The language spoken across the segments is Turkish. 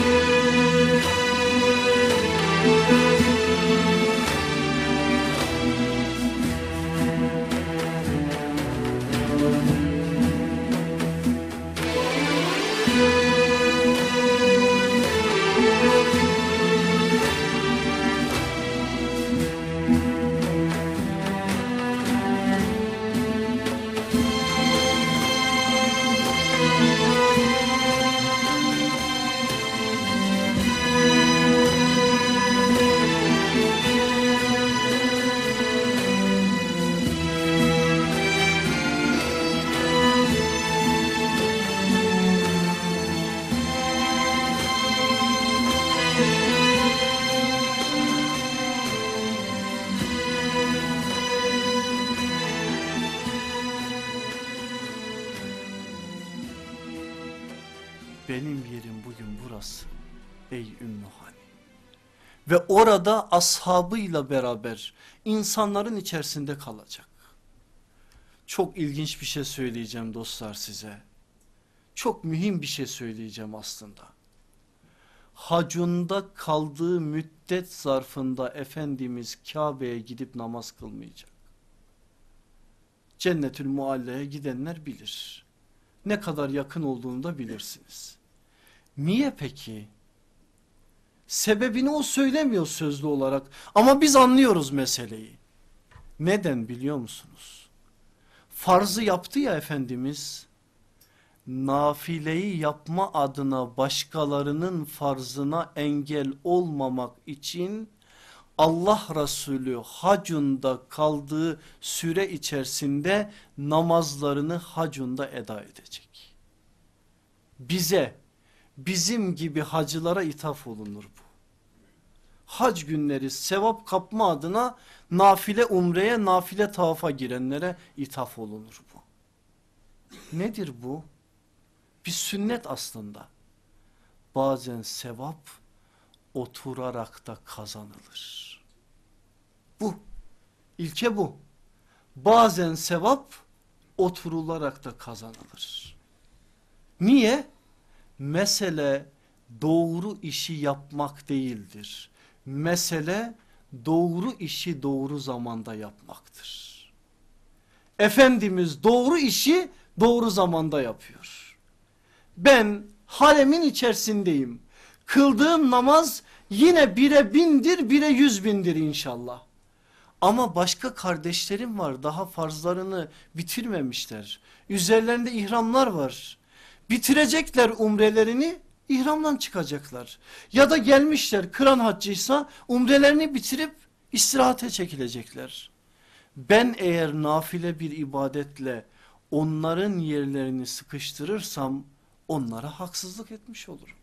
Thank you. orada ashabıyla beraber insanların içerisinde kalacak. Çok ilginç bir şey söyleyeceğim dostlar size. Çok mühim bir şey söyleyeceğim aslında. Hacunda kaldığı müddet zarfında Efendimiz Kabe'ye gidip namaz kılmayacak. Cennetül Mualla'ya gidenler bilir. Ne kadar yakın olduğunu da bilirsiniz. Niye peki? Sebebini o söylemiyor sözlü olarak ama biz anlıyoruz meseleyi. Neden biliyor musunuz? Farzı yaptı ya Efendimiz nafileyi yapma adına başkalarının farzına engel olmamak için Allah Resulü hacunda kaldığı süre içerisinde namazlarını hacunda eda edecek. Bize bizim gibi hacılara ithaf olunur bu. Hac günleri sevap kapma adına nafile umreye nafile tavafa girenlere ithaf olunur bu. Nedir bu? Bir sünnet aslında. Bazen sevap oturarak da kazanılır. Bu. ilke bu. Bazen sevap oturularak da kazanılır. Niye? mesele doğru işi yapmak değildir. Mesele doğru işi doğru zamanda yapmaktır. Efendimiz doğru işi doğru zamanda yapıyor. Ben haremin içerisindeyim. Kıldığım namaz yine bire bindir bire yüz bindir inşallah. Ama başka kardeşlerim var daha farzlarını bitirmemişler. Üzerlerinde ihramlar var bitirecekler umrelerini ihramdan çıkacaklar. Ya da gelmişler kıran haccıysa umrelerini bitirip istirahate çekilecekler. Ben eğer nafile bir ibadetle onların yerlerini sıkıştırırsam onlara haksızlık etmiş olurum.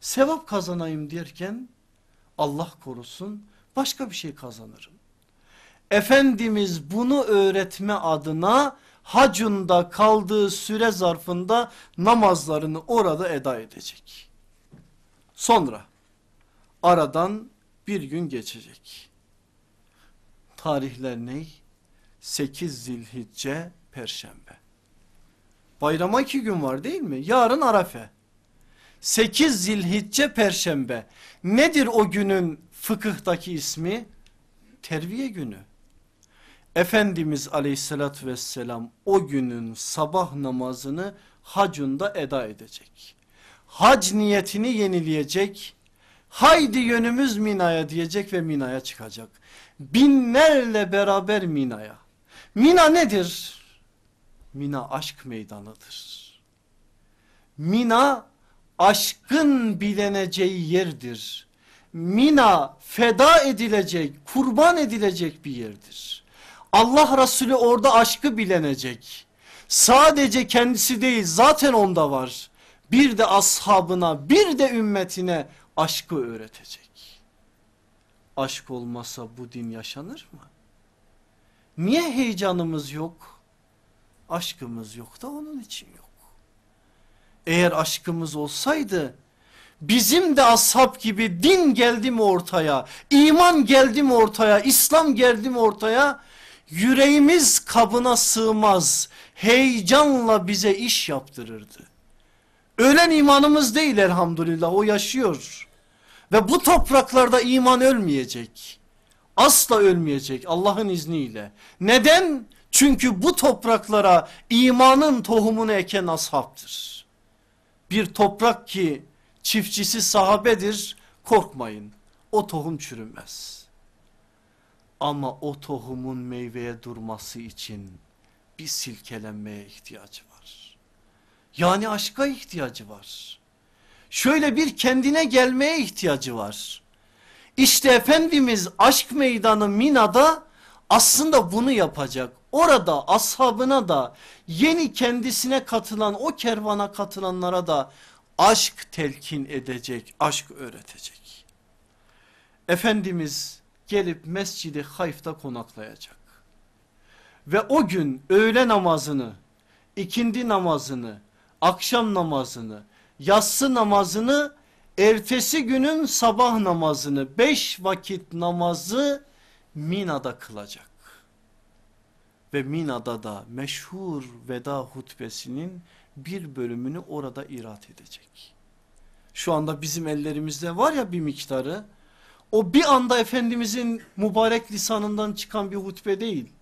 Sevap kazanayım derken Allah korusun başka bir şey kazanırım. Efendimiz bunu öğretme adına hacında kaldığı süre zarfında namazlarını orada eda edecek. Sonra aradan bir gün geçecek. Tarihler ne? 8 zilhicce perşembe. Bayrama iki gün var değil mi? Yarın Arafe. 8 zilhicce perşembe. Nedir o günün fıkıhtaki ismi? Terviye günü. Efendimiz aleyhissalatü vesselam o günün sabah namazını hacunda eda edecek. Hac niyetini yenileyecek. Haydi yönümüz Mina'ya diyecek ve Mina'ya çıkacak. Binlerle beraber Mina'ya. Mina nedir? Mina aşk meydanıdır. Mina aşkın bileneceği yerdir. Mina feda edilecek, kurban edilecek bir yerdir. Allah Resulü orada aşkı bilenecek. Sadece kendisi değil zaten onda var. Bir de ashabına bir de ümmetine aşkı öğretecek. Aşk olmasa bu din yaşanır mı? Niye heyecanımız yok? Aşkımız yok da onun için yok. Eğer aşkımız olsaydı bizim de ashab gibi din geldi mi ortaya, iman geldi mi ortaya, İslam geldi mi ortaya yüreğimiz kabına sığmaz heyecanla bize iş yaptırırdı. Ölen imanımız değil elhamdülillah o yaşıyor. Ve bu topraklarda iman ölmeyecek. Asla ölmeyecek Allah'ın izniyle. Neden? Çünkü bu topraklara imanın tohumunu eken ashabtır. Bir toprak ki çiftçisi sahabedir korkmayın o tohum çürümez.'' Ama o tohumun meyveye durması için bir silkelenmeye ihtiyacı var. Yani aşka ihtiyacı var. Şöyle bir kendine gelmeye ihtiyacı var. İşte Efendimiz aşk meydanı Mina'da aslında bunu yapacak. Orada ashabına da yeni kendisine katılan o kervana katılanlara da aşk telkin edecek, aşk öğretecek. Efendimiz gelip Mescidi Hayf'ta konaklayacak. Ve o gün öğle namazını, ikindi namazını, akşam namazını, yatsı namazını, ertesi günün sabah namazını, beş vakit namazı Mina'da kılacak. Ve Mina'da da meşhur veda hutbesinin bir bölümünü orada irat edecek. Şu anda bizim ellerimizde var ya bir miktarı o bir anda Efendimizin mübarek lisanından çıkan bir hutbe değil.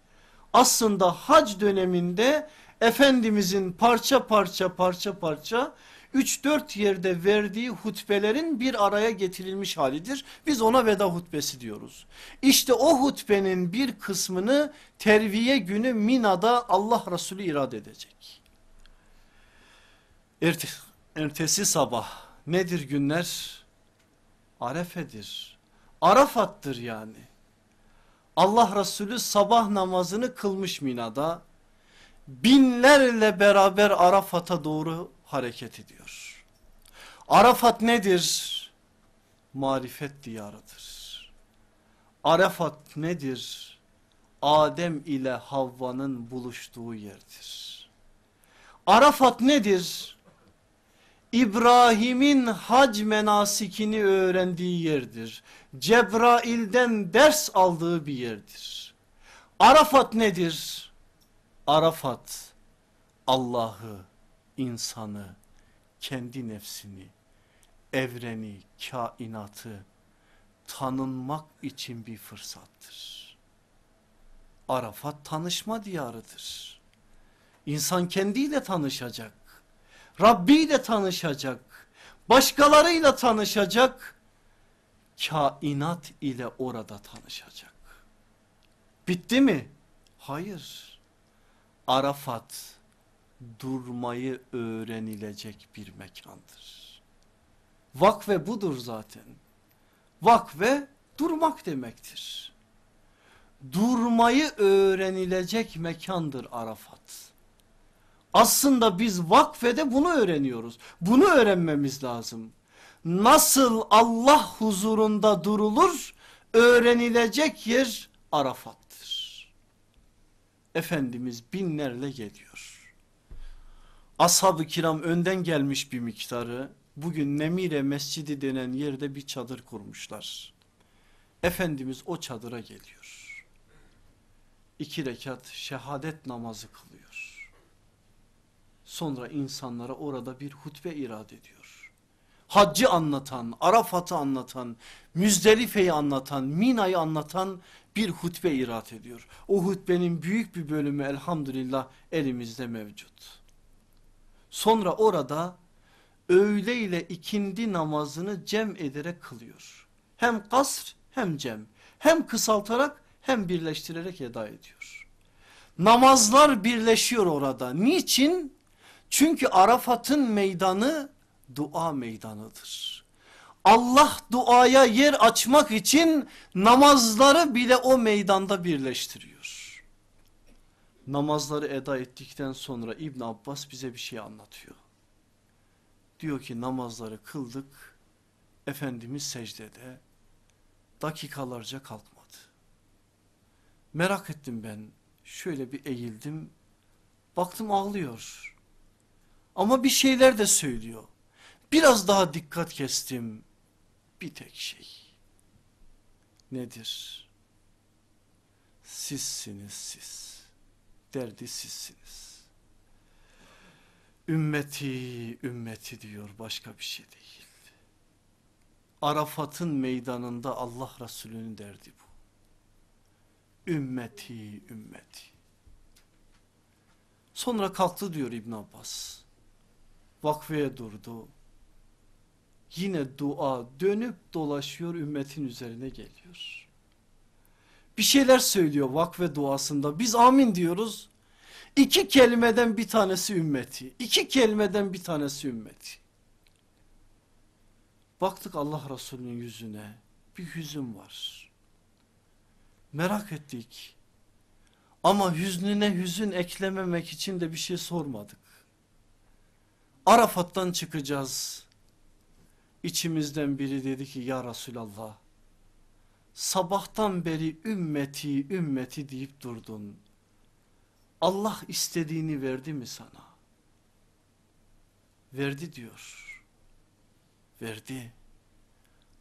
Aslında hac döneminde Efendimizin parça parça parça parça 3-4 yerde verdiği hutbelerin bir araya getirilmiş halidir. Biz ona veda hutbesi diyoruz. İşte o hutbenin bir kısmını terviye günü Mina'da Allah Resulü irade edecek. Erte, ertesi sabah nedir günler? Arefedir. Arafat'tır yani. Allah Resulü sabah namazını kılmış Mina'da. Binlerle beraber Arafat'a doğru hareket ediyor. Arafat nedir? Marifet diyarıdır. Arafat nedir? Adem ile Havva'nın buluştuğu yerdir. Arafat nedir? İbrahim'in hac menasikini öğrendiği yerdir. Cebrail'den ders aldığı bir yerdir. Arafat nedir? Arafat Allah'ı, insanı, kendi nefsini, evreni, kainatı tanınmak için bir fırsattır. Arafat tanışma diyarıdır. İnsan kendiyle tanışacak. Rabbi ile tanışacak, başkalarıyla tanışacak, kainat ile orada tanışacak. Bitti mi? Hayır. Arafat durmayı öğrenilecek bir mekandır. Vakve budur zaten. Vakve durmak demektir. Durmayı öğrenilecek mekandır Arafat. Aslında biz vakfede bunu öğreniyoruz. Bunu öğrenmemiz lazım. Nasıl Allah huzurunda durulur öğrenilecek yer Arafat'tır. Efendimiz binlerle geliyor. Ashab-ı kiram önden gelmiş bir miktarı bugün Nemire Mescidi denen yerde bir çadır kurmuşlar. Efendimiz o çadıra geliyor. İki rekat şehadet namazı kılıyor. Sonra insanlara orada bir hutbe irad ediyor. Haccı anlatan, Arafat'ı anlatan, Müzdelife'yi anlatan, Mina'yı anlatan bir hutbe irad ediyor. O hutbenin büyük bir bölümü elhamdülillah elimizde mevcut. Sonra orada öğle ile ikindi namazını cem ederek kılıyor. Hem kasr hem cem hem kısaltarak hem birleştirerek eda ediyor. Namazlar birleşiyor orada. Niçin? Çünkü Arafat'ın meydanı dua meydanıdır. Allah duaya yer açmak için namazları bile o meydanda birleştiriyor. Namazları eda ettikten sonra İbn Abbas bize bir şey anlatıyor. Diyor ki namazları kıldık, Efendimiz secdede dakikalarca kalkmadı. Merak ettim ben, şöyle bir eğildim, baktım ağlıyor. Ama bir şeyler de söylüyor. Biraz daha dikkat kestim. Bir tek şey. Nedir? Sizsiniz siz. Derdi sizsiniz. Ümmeti, ümmeti diyor başka bir şey değil. Arafat'ın meydanında Allah Resulü'nün derdi bu. Ümmeti, ümmeti. Sonra kalktı diyor İbn Abbas vakfeye durdu. Yine dua dönüp dolaşıyor ümmetin üzerine geliyor. Bir şeyler söylüyor vakfe duasında biz amin diyoruz. İki kelimeden bir tanesi ümmeti. İki kelimeden bir tanesi ümmeti. Baktık Allah Resulü'nün yüzüne bir hüzün var. Merak ettik. Ama hüznüne hüzün eklememek için de bir şey sormadık. Arafat'tan çıkacağız. İçimizden biri dedi ki ya Resulallah sabahtan beri ümmeti ümmeti deyip durdun. Allah istediğini verdi mi sana? Verdi diyor. Verdi.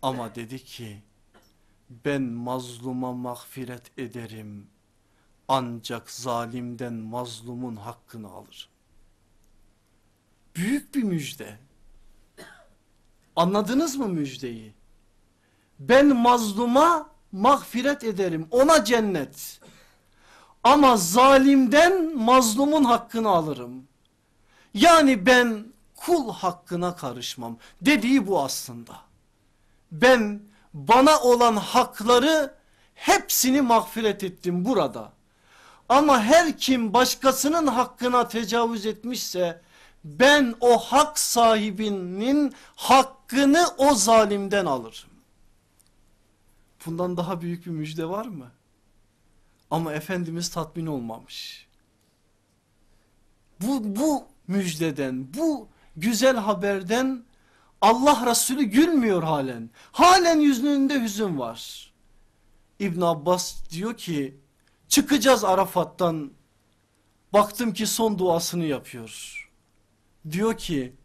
Ama dedi ki ben mazluma mağfiret ederim ancak zalimden mazlumun hakkını alırım. Büyük bir müjde. Anladınız mı müjdeyi? Ben mazluma mağfiret ederim. Ona cennet. Ama zalimden mazlumun hakkını alırım. Yani ben kul hakkına karışmam. Dediği bu aslında. Ben bana olan hakları hepsini mağfiret ettim burada. Ama her kim başkasının hakkına tecavüz etmişse ben o hak sahibinin hakkını o zalimden alırım. Bundan daha büyük bir müjde var mı? Ama Efendimiz tatmin olmamış. Bu, bu müjdeden, bu güzel haberden Allah Resulü gülmüyor halen. Halen yüzünde hüzün var. İbn Abbas diyor ki çıkacağız Arafat'tan. Baktım ki son duasını yapıyor. Diyor ki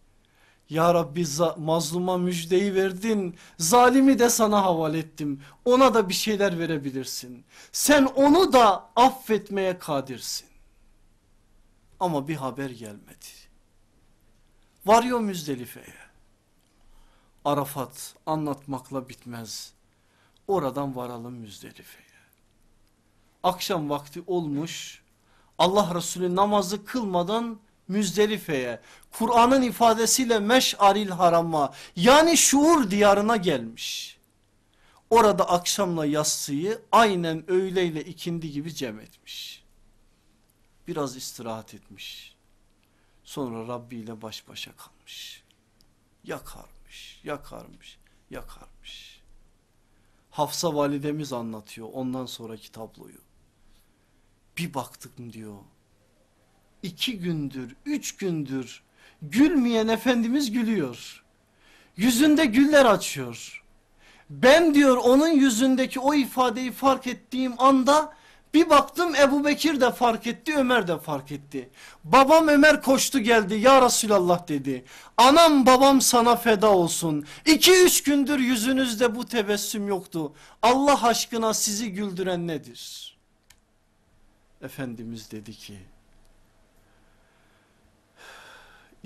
ya Rabbi mazluma müjdeyi verdin zalimi de sana havale ettim ona da bir şeyler verebilirsin. Sen onu da affetmeye kadirsin. Ama bir haber gelmedi. Varıyor Müzdelife'ye. Arafat anlatmakla bitmez. Oradan varalım Müzdelife'ye. Akşam vakti olmuş. Allah Resulü namazı kılmadan Müzdelife'ye, Kur'an'ın ifadesiyle meş'aril harama yani şuur diyarına gelmiş. Orada akşamla yastığı aynen öğleyle ikindi gibi cem etmiş. Biraz istirahat etmiş. Sonra Rabbi ile baş başa kalmış. Yakarmış, yakarmış, yakarmış. Hafsa validemiz anlatıyor ondan sonraki tabloyu. Bir baktık mı diyor iki gündür, üç gündür gülmeyen Efendimiz gülüyor. Yüzünde güller açıyor. Ben diyor onun yüzündeki o ifadeyi fark ettiğim anda bir baktım Ebu Bekir de fark etti Ömer de fark etti. Babam Ömer koştu geldi ya Resulallah dedi. Anam babam sana feda olsun. İki üç gündür yüzünüzde bu tebessüm yoktu. Allah aşkına sizi güldüren nedir? Efendimiz dedi ki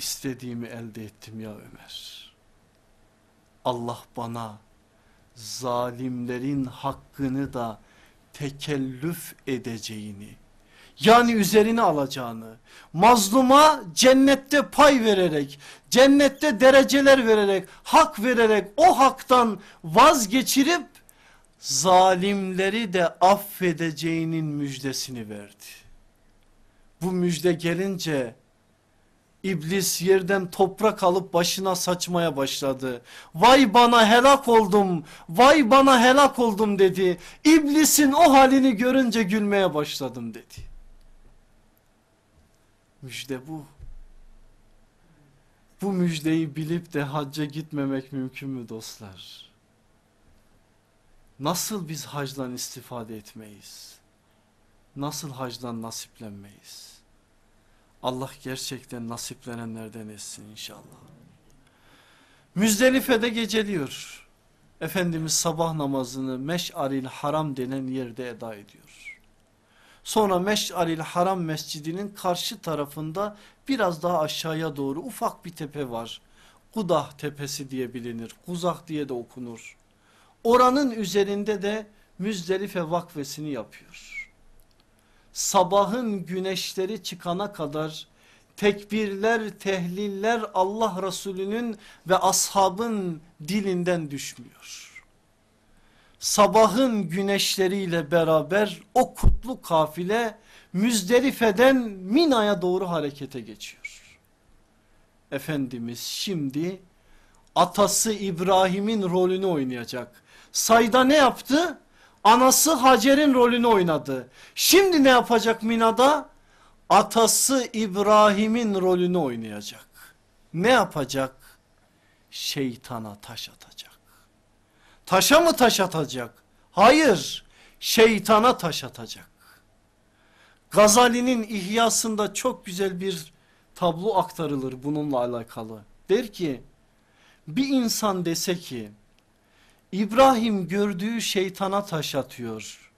istediğimi elde ettim ya Ömer. Allah bana zalimlerin hakkını da tekellüf edeceğini yani üzerine alacağını mazluma cennette pay vererek cennette dereceler vererek hak vererek o haktan vazgeçirip zalimleri de affedeceğinin müjdesini verdi. Bu müjde gelince İblis yerden toprak alıp başına saçmaya başladı. Vay bana helak oldum, vay bana helak oldum dedi. İblisin o halini görünce gülmeye başladım dedi. Müjde bu. Bu müjdeyi bilip de hacca gitmemek mümkün mü dostlar? Nasıl biz hacdan istifade etmeyiz? Nasıl hacdan nasiplenmeyiz? Allah gerçekten nasiplenenlerden etsin inşallah. Müzdelife'de geceliyor. Efendimiz sabah namazını Meş'aril Haram denen yerde eda ediyor. Sonra Meş'aril Haram mescidinin karşı tarafında biraz daha aşağıya doğru ufak bir tepe var. Kudah tepesi diye bilinir. Kuzak diye de okunur. Oranın üzerinde de Müzdelife vakfesini yapıyor sabahın güneşleri çıkana kadar tekbirler tehliller Allah Resulü'nün ve ashabın dilinden düşmüyor. Sabahın güneşleriyle beraber o kutlu kafile Müzdelife'den Mina'ya doğru harekete geçiyor. Efendimiz şimdi atası İbrahim'in rolünü oynayacak. Sayda ne yaptı? Anası Hacer'in rolünü oynadı. Şimdi ne yapacak Mina'da? Atası İbrahim'in rolünü oynayacak. Ne yapacak? Şeytana taş atacak. Taşa mı taş atacak? Hayır. Şeytana taş atacak. Gazali'nin ihyasında çok güzel bir tablo aktarılır bununla alakalı. Der ki bir insan dese ki İbrahim gördüğü şeytana taş atıyor.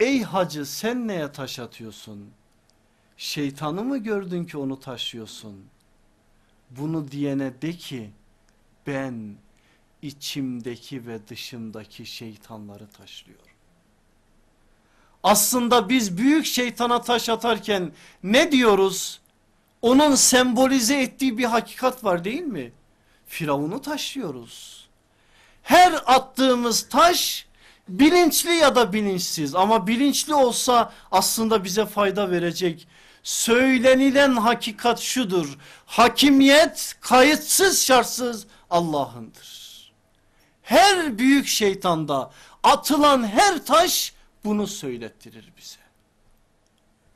Ey hacı sen neye taş atıyorsun? Şeytanı mı gördün ki onu taşıyorsun? Bunu diyene de ki ben içimdeki ve dışımdaki şeytanları taşlıyorum. Aslında biz büyük şeytana taş atarken ne diyoruz? Onun sembolize ettiği bir hakikat var değil mi? Firavunu taşlıyoruz her attığımız taş bilinçli ya da bilinçsiz ama bilinçli olsa aslında bize fayda verecek. Söylenilen hakikat şudur. Hakimiyet kayıtsız şartsız Allah'ındır. Her büyük şeytanda atılan her taş bunu söylettirir bize.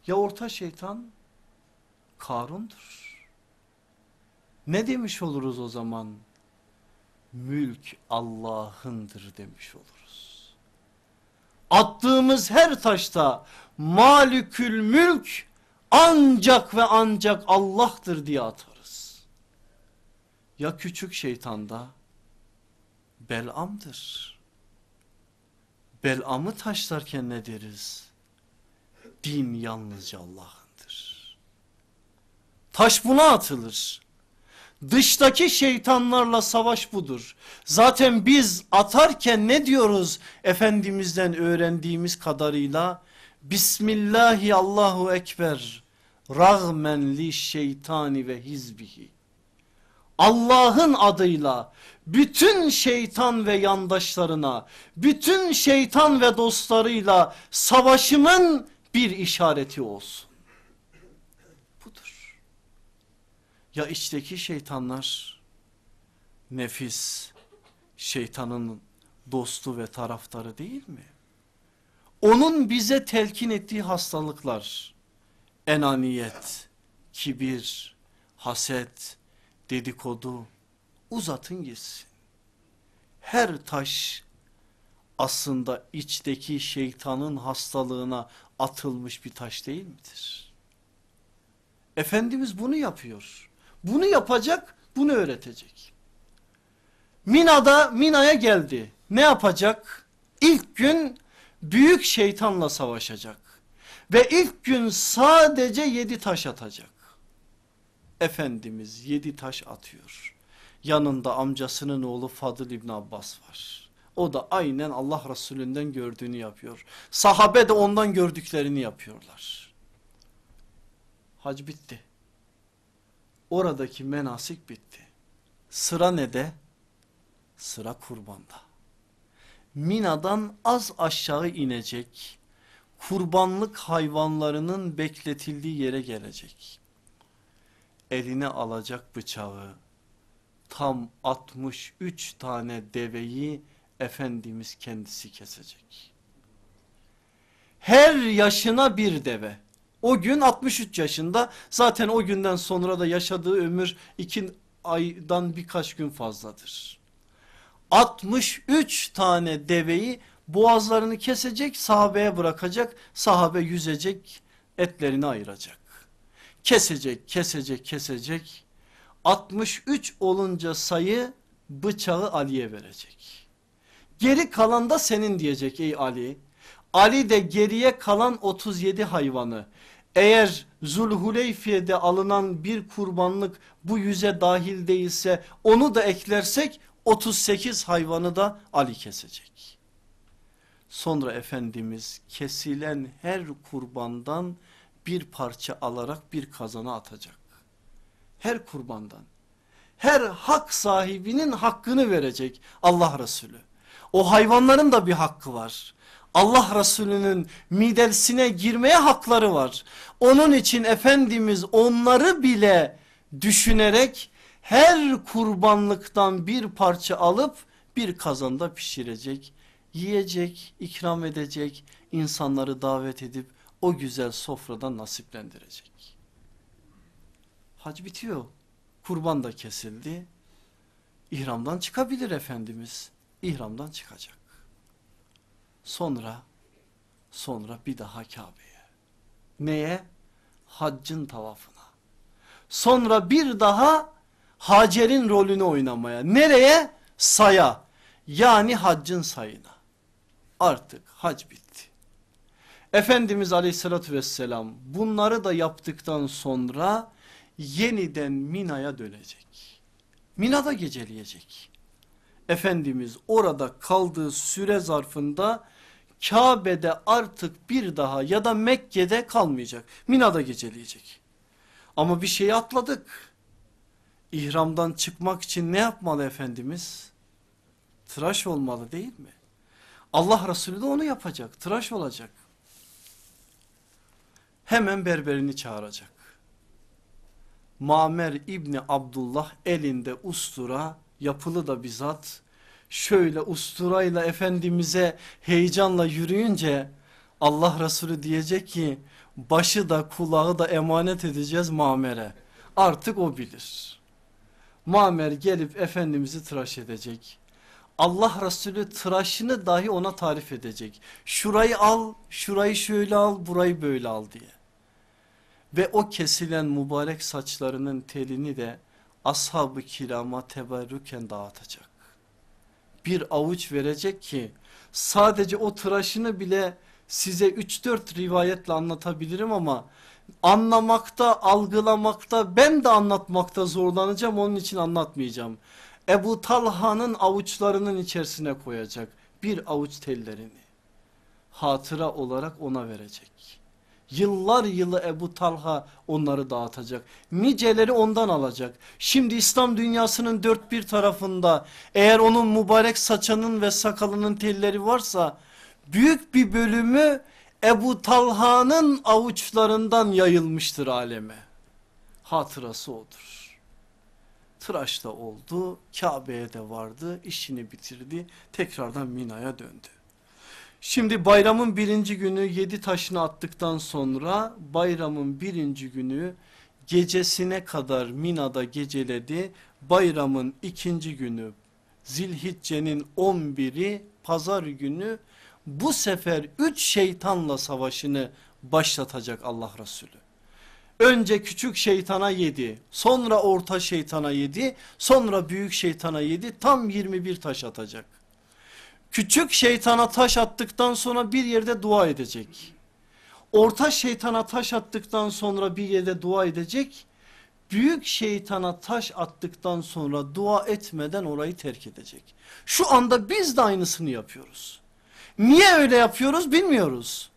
Ya orta şeytan? Karun'dur. Ne demiş oluruz o zaman? mülk Allah'ındır demiş oluruz. Attığımız her taşta malikül mülk ancak ve ancak Allah'tır diye atarız. Ya küçük şeytanda Belam'dır. Belam'ı taşlarken ne deriz? Din yalnızca Allah'ındır. Taş buna atılır. Dıştaki şeytanlarla savaş budur. Zaten biz atarken ne diyoruz Efendimiz'den öğrendiğimiz kadarıyla? Bismillahi Allahu Ekber rağmen li şeytani ve hizbihi. Allah'ın adıyla bütün şeytan ve yandaşlarına, bütün şeytan ve dostlarıyla savaşımın bir işareti olsun. Ya içteki şeytanlar, nefis şeytanın dostu ve taraftarı değil mi? Onun bize telkin ettiği hastalıklar, enaniyet, kibir, haset, dedikodu uzatın gitsin. Her taş aslında içteki şeytanın hastalığına atılmış bir taş değil midir? Efendimiz bunu yapıyor. Bunu yapacak, bunu öğretecek. Mina'da, Mina'ya geldi. Ne yapacak? İlk gün büyük şeytanla savaşacak. Ve ilk gün sadece yedi taş atacak. Efendimiz yedi taş atıyor. Yanında amcasının oğlu Fadıl İbni Abbas var. O da aynen Allah Resulü'nden gördüğünü yapıyor. Sahabe de ondan gördüklerini yapıyorlar. Hac bitti. Oradaki menasik bitti. Sıra ne de? Sıra kurbanda. Mina'dan az aşağı inecek. Kurbanlık hayvanlarının bekletildiği yere gelecek. Eline alacak bıçağı. Tam 63 tane deveyi Efendimiz kendisi kesecek. Her yaşına bir deve. O gün 63 yaşında zaten o günden sonra da yaşadığı ömür 2 aydan birkaç gün fazladır. 63 tane deveyi boğazlarını kesecek sahabeye bırakacak sahabe yüzecek etlerini ayıracak. Kesecek kesecek kesecek 63 olunca sayı bıçağı Ali'ye verecek. Geri kalan da senin diyecek ey Ali Ali de geriye kalan 37 hayvanı eğer Zulhuleyfiye'de alınan bir kurbanlık bu yüze dahil değilse onu da eklersek 38 hayvanı da Ali kesecek. Sonra Efendimiz kesilen her kurbandan bir parça alarak bir kazana atacak. Her kurbandan her hak sahibinin hakkını verecek Allah Resulü. O hayvanların da bir hakkı var. Allah Resulü'nün midelsine girmeye hakları var. Onun için Efendimiz onları bile düşünerek her kurbanlıktan bir parça alıp bir kazanda pişirecek, yiyecek, ikram edecek, insanları davet edip o güzel sofrada nasiplendirecek. Hac bitiyor, kurban da kesildi, ihramdan çıkabilir Efendimiz, ihramdan çıkacak. Sonra sonra bir daha Kabe'ye. Neye? Haccın tavafına. Sonra bir daha Hacer'in rolünü oynamaya. Nereye? Saya. Yani haccın sayına. Artık hac bitti. Efendimiz aleyhissalatü vesselam bunları da yaptıktan sonra yeniden Mina'ya dönecek. Mina'da geceleyecek. Efendimiz orada kaldığı süre zarfında Kabe'de artık bir daha ya da Mekke'de kalmayacak. Mina'da geceleyecek. Ama bir şeyi atladık. İhramdan çıkmak için ne yapmalı Efendimiz? Tıraş olmalı değil mi? Allah Resulü de onu yapacak. Tıraş olacak. Hemen berberini çağıracak. Mamer İbni Abdullah elinde ustura yapılı da bizzat şöyle usturayla Efendimiz'e heyecanla yürüyünce Allah Resulü diyecek ki başı da kulağı da emanet edeceğiz mamere. Artık o bilir. Mamer gelip Efendimiz'i tıraş edecek. Allah Resulü tıraşını dahi ona tarif edecek. Şurayı al, şurayı şöyle al, burayı böyle al diye. Ve o kesilen mübarek saçlarının telini de ashab-ı kirama teberrüken dağıtacak bir avuç verecek ki sadece o tıraşını bile size 3-4 rivayetle anlatabilirim ama anlamakta, algılamakta ben de anlatmakta zorlanacağım onun için anlatmayacağım. Ebu Talha'nın avuçlarının içerisine koyacak bir avuç tellerini hatıra olarak ona verecek. Yıllar yılı Ebu Talha onları dağıtacak. Niceleri ondan alacak. Şimdi İslam dünyasının dört bir tarafında eğer onun mübarek saçının ve sakalının telleri varsa büyük bir bölümü Ebu Talha'nın avuçlarından yayılmıştır aleme. Hatırası odur. Tıraş da oldu, Kabe'ye de vardı, işini bitirdi, tekrardan Mina'ya döndü. Şimdi bayramın birinci günü yedi taşını attıktan sonra bayramın birinci günü gecesine kadar Mina'da geceledi. Bayramın ikinci günü Zilhicce'nin 11'i pazar günü bu sefer üç şeytanla savaşını başlatacak Allah Resulü. Önce küçük şeytana yedi sonra orta şeytana yedi sonra büyük şeytana yedi tam 21 taş atacak. Küçük şeytana taş attıktan sonra bir yerde dua edecek. Orta şeytana taş attıktan sonra bir yerde dua edecek. Büyük şeytana taş attıktan sonra dua etmeden orayı terk edecek. Şu anda biz de aynısını yapıyoruz. Niye öyle yapıyoruz bilmiyoruz.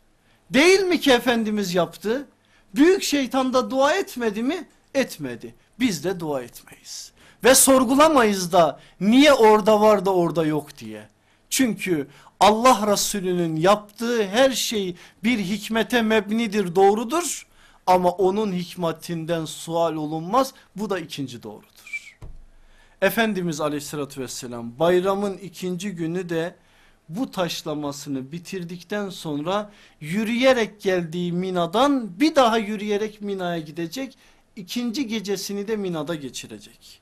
Değil mi ki Efendimiz yaptı? Büyük şeytan da dua etmedi mi? Etmedi. Biz de dua etmeyiz. Ve sorgulamayız da niye orada var da orada yok diye. Çünkü Allah Resulü'nün yaptığı her şey bir hikmete mebnidir doğrudur. Ama onun hikmetinden sual olunmaz bu da ikinci doğrudur. Efendimiz aleyhissalatü vesselam bayramın ikinci günü de bu taşlamasını bitirdikten sonra yürüyerek geldiği Mina'dan bir daha yürüyerek Mina'ya gidecek. ikinci gecesini de Mina'da geçirecek.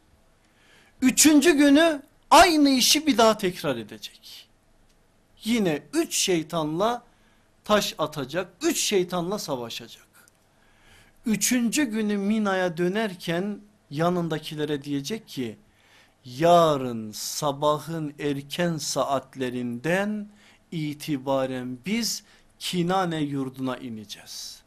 Üçüncü günü aynı işi bir daha tekrar edecek. Yine üç şeytanla taş atacak, üç şeytanla savaşacak. Üçüncü günü Mina'ya dönerken yanındakilere diyecek ki yarın sabahın erken saatlerinden itibaren biz Kinane yurduna ineceğiz.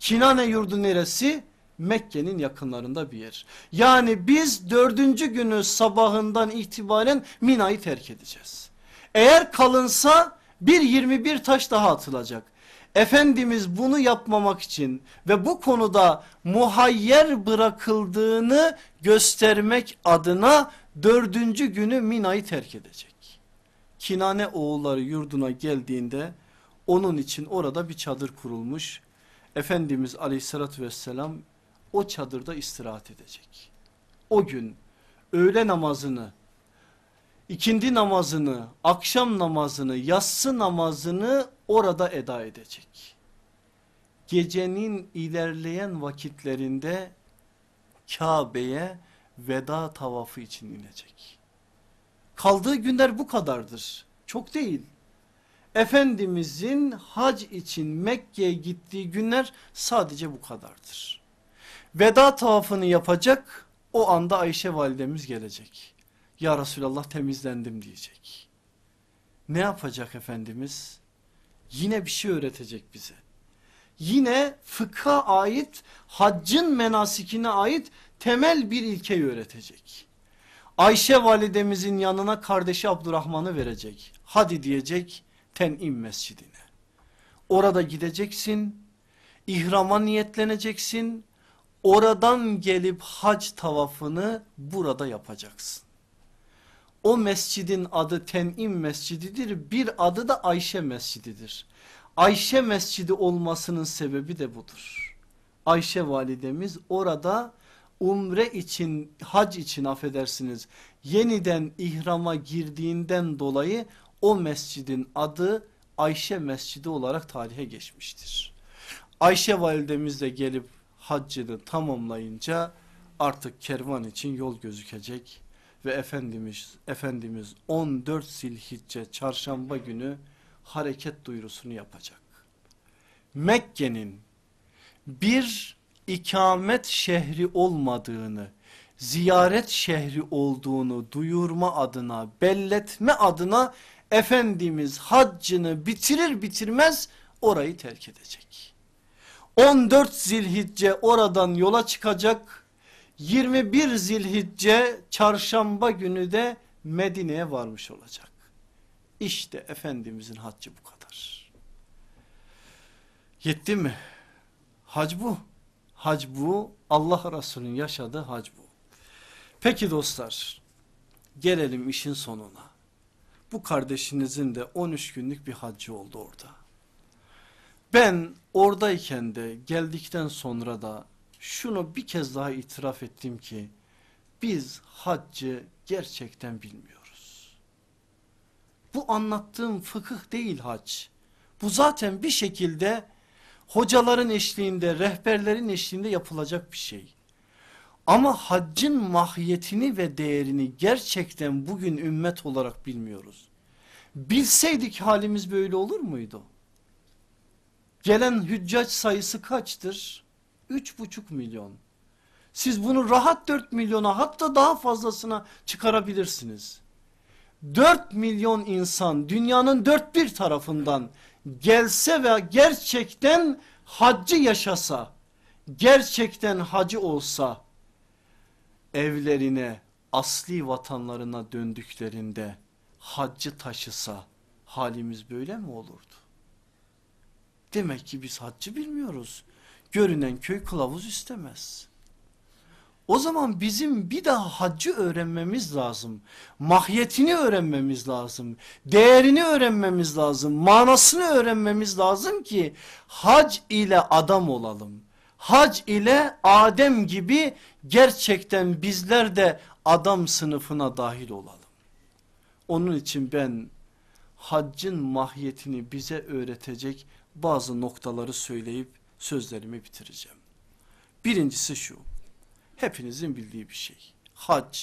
Kinane yurdu neresi? Mekke'nin yakınlarında bir yer. Yani biz dördüncü günü sabahından itibaren Mina'yı terk edeceğiz. Eğer kalınsa bir 21 taş daha atılacak. Efendimiz bunu yapmamak için ve bu konuda muhayyer bırakıldığını göstermek adına dördüncü günü Mina'yı terk edecek. Kinane oğulları yurduna geldiğinde onun için orada bir çadır kurulmuş. Efendimiz aleyhissalatü vesselam o çadırda istirahat edecek. O gün öğle namazını, ikindi namazını, akşam namazını, yatsı namazını orada eda edecek. Gecenin ilerleyen vakitlerinde Kabe'ye veda tavafı için inecek. Kaldığı günler bu kadardır. Çok değil. Efendimizin hac için Mekke'ye gittiği günler sadece bu kadardır. Veda tavafını yapacak o anda Ayşe validemiz gelecek. Ya Resulallah temizlendim diyecek. Ne yapacak Efendimiz? Yine bir şey öğretecek bize. Yine fıkha ait haccın menasikine ait temel bir ilkeyi öğretecek. Ayşe validemizin yanına kardeşi Abdurrahman'ı verecek. Hadi diyecek Ten'im mescidine. Orada gideceksin, ihrama niyetleneceksin, oradan gelip hac tavafını burada yapacaksın. O mescidin adı Tenim mescididir bir adı da Ayşe mescididir. Ayşe mescidi olmasının sebebi de budur. Ayşe validemiz orada umre için hac için affedersiniz yeniden ihrama girdiğinden dolayı o mescidin adı Ayşe mescidi olarak tarihe geçmiştir. Ayşe validemiz de gelip haccını tamamlayınca artık kervan için yol gözükecek ve Efendimiz Efendimiz 14 Silhicce çarşamba günü hareket duyurusunu yapacak. Mekke'nin bir ikamet şehri olmadığını, ziyaret şehri olduğunu duyurma adına, belletme adına Efendimiz haccını bitirir bitirmez orayı terk edecek. 14 zilhicce oradan yola çıkacak. 21 zilhicce çarşamba günü de Medine'ye varmış olacak. İşte Efendimizin haccı bu kadar. Yetti mi? Hac bu. Hac bu. Allah Resulü'nün yaşadığı hac bu. Peki dostlar gelelim işin sonuna. Bu kardeşinizin de 13 günlük bir haccı oldu orada. Ben oradayken de geldikten sonra da şunu bir kez daha itiraf ettim ki biz haccı gerçekten bilmiyoruz. Bu anlattığım fıkıh değil hac. Bu zaten bir şekilde hocaların eşliğinde, rehberlerin eşliğinde yapılacak bir şey. Ama haccın mahiyetini ve değerini gerçekten bugün ümmet olarak bilmiyoruz. Bilseydik halimiz böyle olur muydu? Gelen hüccaç sayısı kaçtır? Üç buçuk milyon. Siz bunu rahat dört milyona hatta daha fazlasına çıkarabilirsiniz. Dört milyon insan dünyanın dört bir tarafından gelse ve gerçekten hacı yaşasa, gerçekten hacı olsa evlerine asli vatanlarına döndüklerinde hacı taşısa halimiz böyle mi olurdu? Demek ki biz haccı bilmiyoruz. Görünen köy kılavuz istemez. O zaman bizim bir daha haccı öğrenmemiz lazım. Mahiyetini öğrenmemiz lazım. Değerini öğrenmemiz lazım. Manasını öğrenmemiz lazım ki hac ile adam olalım. Hac ile Adem gibi gerçekten bizler de adam sınıfına dahil olalım. Onun için ben haccın mahiyetini bize öğretecek bazı noktaları söyleyip sözlerimi bitireceğim. Birincisi şu, hepinizin bildiği bir şey. Hac,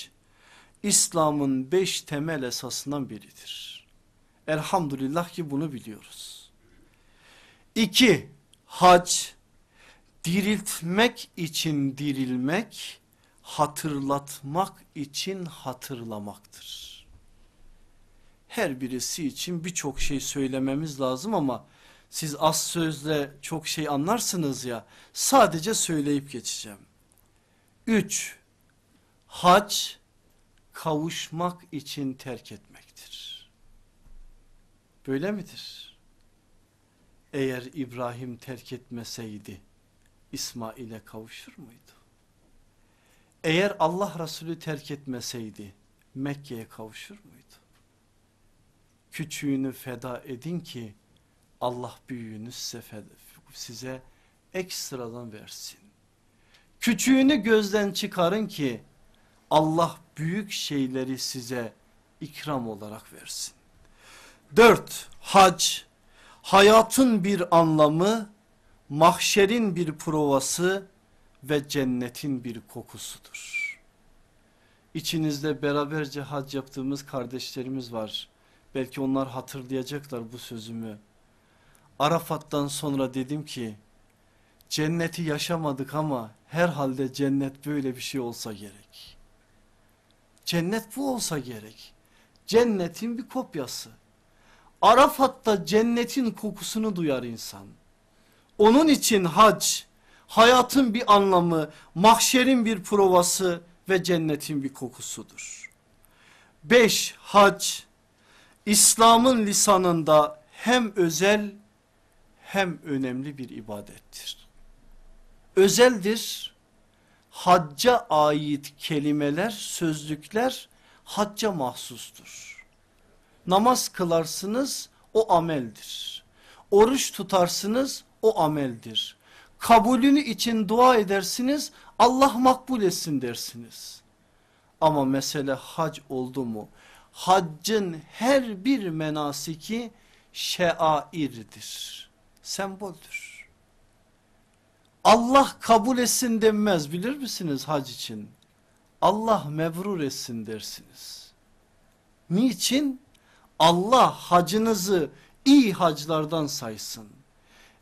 İslam'ın beş temel esasından biridir. Elhamdülillah ki bunu biliyoruz. İki, hac, diriltmek için dirilmek, hatırlatmak için hatırlamaktır. Her birisi için birçok şey söylememiz lazım ama siz az sözle çok şey anlarsınız ya sadece söyleyip geçeceğim. 3. Hac kavuşmak için terk etmektir. Böyle midir? Eğer İbrahim terk etmeseydi İsmail'e kavuşur muydu? Eğer Allah Resulü terk etmeseydi Mekke'ye kavuşur muydu? Küçüğünü feda edin ki Allah büyüğünü size ekstradan versin. Küçüğünü gözden çıkarın ki Allah büyük şeyleri size ikram olarak versin. Dört, hac. Hayatın bir anlamı, mahşerin bir provası ve cennetin bir kokusudur. İçinizde beraberce hac yaptığımız kardeşlerimiz var. Belki onlar hatırlayacaklar bu sözümü. Arafat'tan sonra dedim ki cenneti yaşamadık ama herhalde cennet böyle bir şey olsa gerek. Cennet bu olsa gerek. Cennetin bir kopyası. Arafat'ta cennetin kokusunu duyar insan. Onun için hac hayatın bir anlamı, mahşerin bir provası ve cennetin bir kokusudur. 5. Hac İslam'ın lisanında hem özel hem önemli bir ibadettir. Özeldir. Hacca ait kelimeler, sözlükler hacca mahsustur. Namaz kılarsınız o ameldir. Oruç tutarsınız o ameldir. Kabulünü için dua edersiniz Allah makbul etsin dersiniz. Ama mesele hac oldu mu? Haccın her bir menasiki şeairdir semboldür. Allah kabul etsin denmez bilir misiniz hac için? Allah mevrur etsin dersiniz. Niçin? Allah hacınızı iyi haclardan saysın.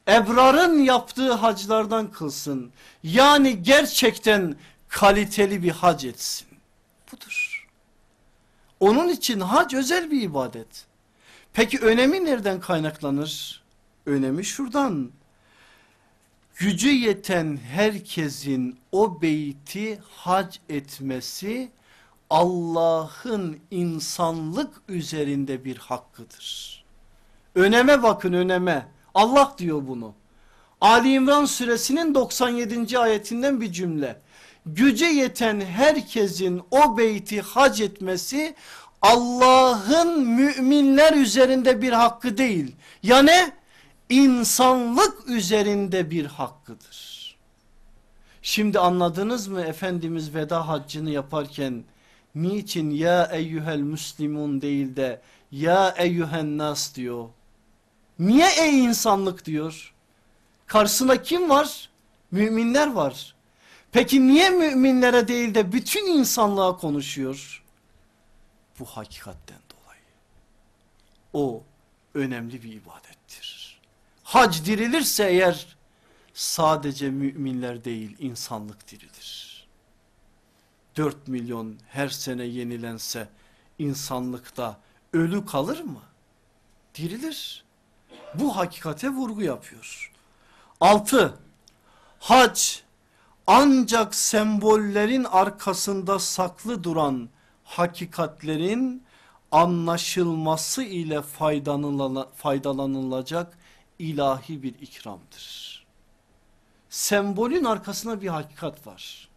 Ebrar'ın yaptığı haclardan kılsın. Yani gerçekten kaliteli bir hac etsin. Budur. Onun için hac özel bir ibadet. Peki önemi nereden kaynaklanır? önemi şuradan. Gücü yeten herkesin o beyti hac etmesi Allah'ın insanlık üzerinde bir hakkıdır. Öneme bakın öneme. Allah diyor bunu. Ali İmran suresinin 97. ayetinden bir cümle. Güce yeten herkesin o beyti hac etmesi Allah'ın müminler üzerinde bir hakkı değil. Ya ne? insanlık üzerinde bir hakkıdır. Şimdi anladınız mı Efendimiz veda haccını yaparken niçin ya eyyühel müslimun değil de ya eyyühen nas diyor. Niye ey insanlık diyor. Karşısına kim var? Müminler var. Peki niye müminlere değil de bütün insanlığa konuşuyor? Bu hakikatten dolayı. O önemli bir ibadet hac dirilirse eğer sadece müminler değil insanlık dirilir. 4 milyon her sene yenilense insanlıkta ölü kalır mı? Dirilir. Bu hakikate vurgu yapıyor. 6. Hac ancak sembollerin arkasında saklı duran hakikatlerin anlaşılması ile faydalanılacak ilahi bir ikramdır. Sembolün arkasına bir hakikat var.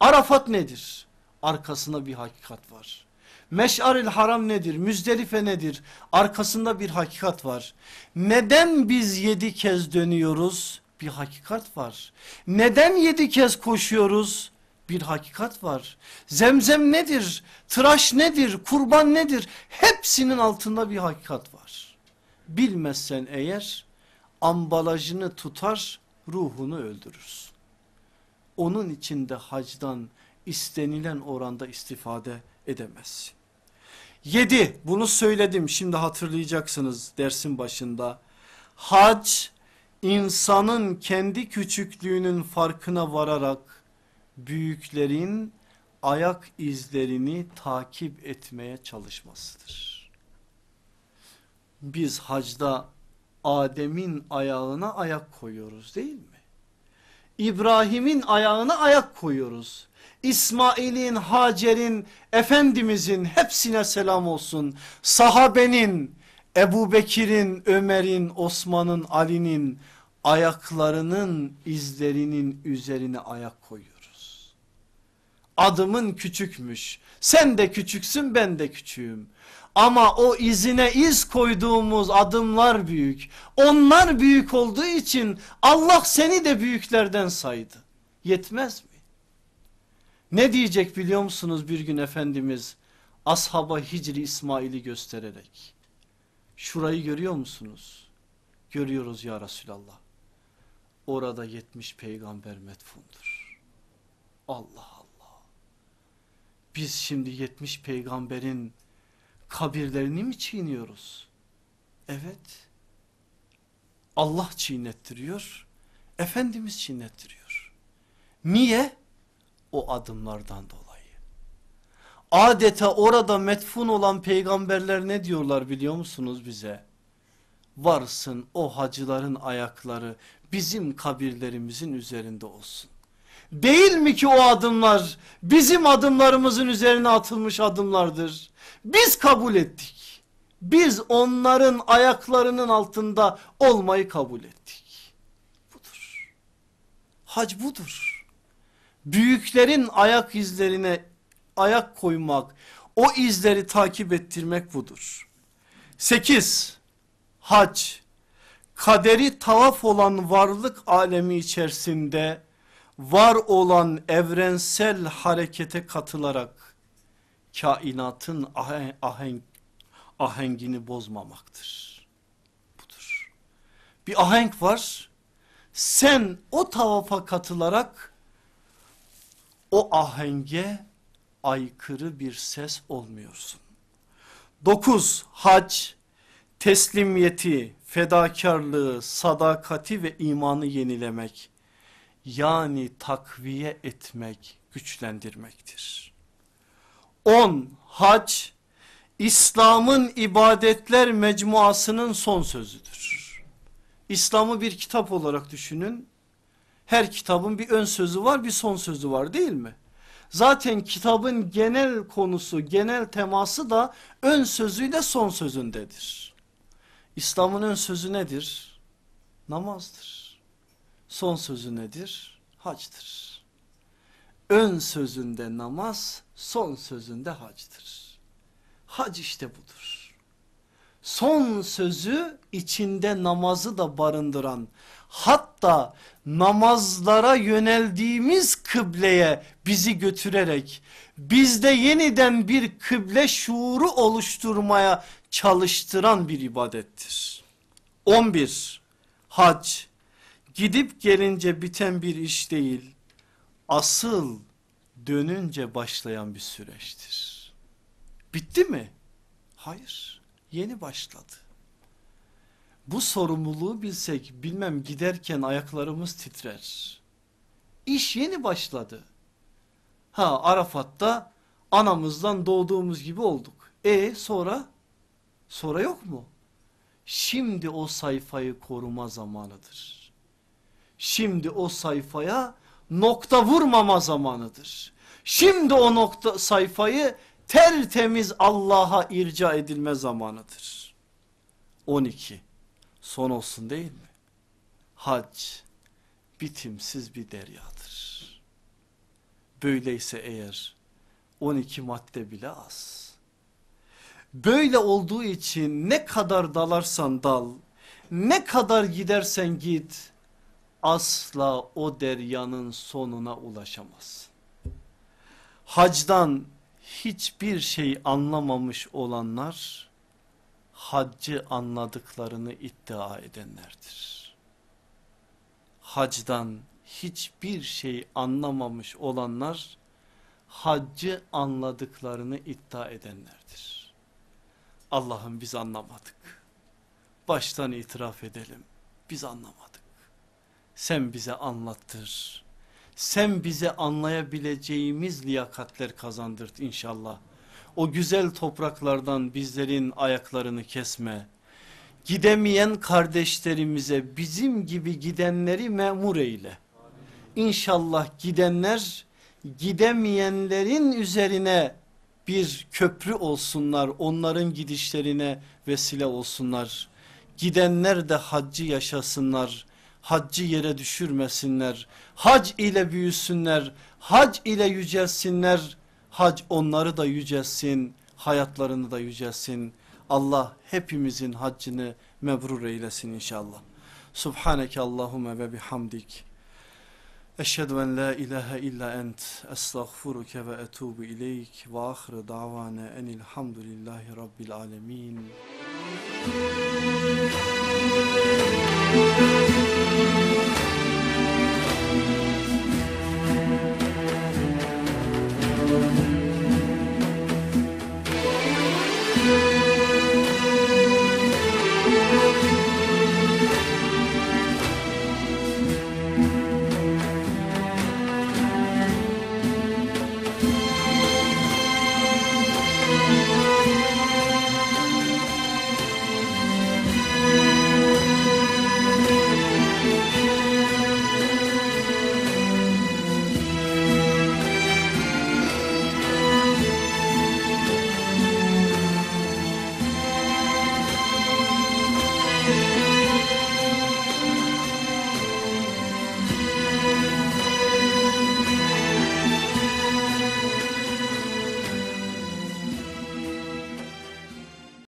Arafat nedir? Arkasında bir hakikat var. Meş'aril haram nedir? Müzdelife nedir? Arkasında bir hakikat var. Neden biz yedi kez dönüyoruz? Bir hakikat var. Neden yedi kez koşuyoruz? Bir hakikat var. Zemzem nedir? Tıraş nedir? Kurban nedir? Hepsinin altında bir hakikat var. Bilmezsen eğer ambalajını tutar ruhunu öldürür. Onun için de hacdan istenilen oranda istifade edemez. Yedi, bunu söyledim şimdi hatırlayacaksınız dersin başında. Hac insanın kendi küçüklüğünün farkına vararak büyüklerin ayak izlerini takip etmeye çalışmasıdır. Biz hacda Adem'in ayağına ayak koyuyoruz değil mi? İbrahim'in ayağına ayak koyuyoruz. İsmail'in, Hacer'in, Efendimiz'in hepsine selam olsun. Sahabenin, Ebu Bekir'in, Ömer'in, Osman'ın, Ali'nin ayaklarının izlerinin üzerine ayak koyuyoruz. Adımın küçükmüş. Sen de küçüksün ben de küçüğüm. Ama o izine iz koyduğumuz adımlar büyük. Onlar büyük olduğu için Allah seni de büyüklerden saydı. Yetmez mi? Ne diyecek biliyor musunuz bir gün Efendimiz ashaba Hicri İsmail'i göstererek. Şurayı görüyor musunuz? Görüyoruz ya Resulallah. Orada yetmiş peygamber metfundur. Allah Allah. Biz şimdi yetmiş peygamberin kabirlerini mi çiğniyoruz? Evet. Allah çiğnettiriyor. Efendimiz çiğnettiriyor. Niye? O adımlardan dolayı. Adeta orada metfun olan peygamberler ne diyorlar biliyor musunuz bize? Varsın o hacıların ayakları bizim kabirlerimizin üzerinde olsun. Değil mi ki o adımlar bizim adımlarımızın üzerine atılmış adımlardır. Biz kabul ettik. Biz onların ayaklarının altında olmayı kabul ettik. Budur. Hac budur. Büyüklerin ayak izlerine ayak koymak, o izleri takip ettirmek budur. 8. Hac kaderi tavaf olan varlık alemi içerisinde var olan evrensel harekete katılarak kainatın ahen, ahen, ahengini bozmamaktır. Budur. Bir ahenk var. Sen o tavafa katılarak o ahenge aykırı bir ses olmuyorsun. 9. Hac teslimiyeti, fedakarlığı, sadakati ve imanı yenilemek yani takviye etmek, güçlendirmektir. 10. Hac, İslam'ın ibadetler mecmuasının son sözüdür. İslam'ı bir kitap olarak düşünün. Her kitabın bir ön sözü var, bir son sözü var değil mi? Zaten kitabın genel konusu, genel teması da ön sözüyle son sözündedir. İslam'ın ön sözü nedir? Namazdır son sözü nedir? Hac'tır. Ön sözünde namaz, son sözünde hac'tır. Hac işte budur. Son sözü içinde namazı da barındıran, hatta namazlara yöneldiğimiz kıbleye bizi götürerek bizde yeniden bir kıble şuuru oluşturmaya çalıştıran bir ibadettir. 11. Hac Gidip gelince biten bir iş değil. Asıl dönünce başlayan bir süreçtir. Bitti mi? Hayır. Yeni başladı. Bu sorumluluğu bilsek bilmem giderken ayaklarımız titrer. İş yeni başladı. Ha Arafat'ta anamızdan doğduğumuz gibi olduk. E sonra? Sonra yok mu? Şimdi o sayfayı koruma zamanıdır. Şimdi o sayfaya nokta vurmama zamanıdır. Şimdi o nokta sayfayı tertemiz Allah'a irca edilme zamanıdır. 12 son olsun değil mi? Hac bitimsiz bir deryadır. Böyleyse eğer 12 madde bile az. Böyle olduğu için ne kadar dalarsan dal, ne kadar gidersen git, asla o deryanın sonuna ulaşamaz. Hacdan hiçbir şey anlamamış olanlar haccı anladıklarını iddia edenlerdir. Hacdan hiçbir şey anlamamış olanlar haccı anladıklarını iddia edenlerdir. Allah'ım biz anlamadık. Baştan itiraf edelim. Biz anlamadık sen bize anlattır. Sen bize anlayabileceğimiz liyakatler kazandırt inşallah. O güzel topraklardan bizlerin ayaklarını kesme. Gidemeyen kardeşlerimize bizim gibi gidenleri memur eyle. İnşallah gidenler gidemeyenlerin üzerine bir köprü olsunlar. Onların gidişlerine vesile olsunlar. Gidenler de haccı yaşasınlar haccı yere düşürmesinler. Hac ile büyüsünler, hac ile yücelsinler. Hac onları da yücelsin, hayatlarını da yücelsin. Allah hepimizin haccını mebrur eylesin inşallah. Subhaneke Allahümme ve bihamdik. Eşhedü en la ilahe illa ent estağfuruke ve etubu ileyk ve ahire davane enilhamdülillahi rabbil alemin. Müzik Thank you.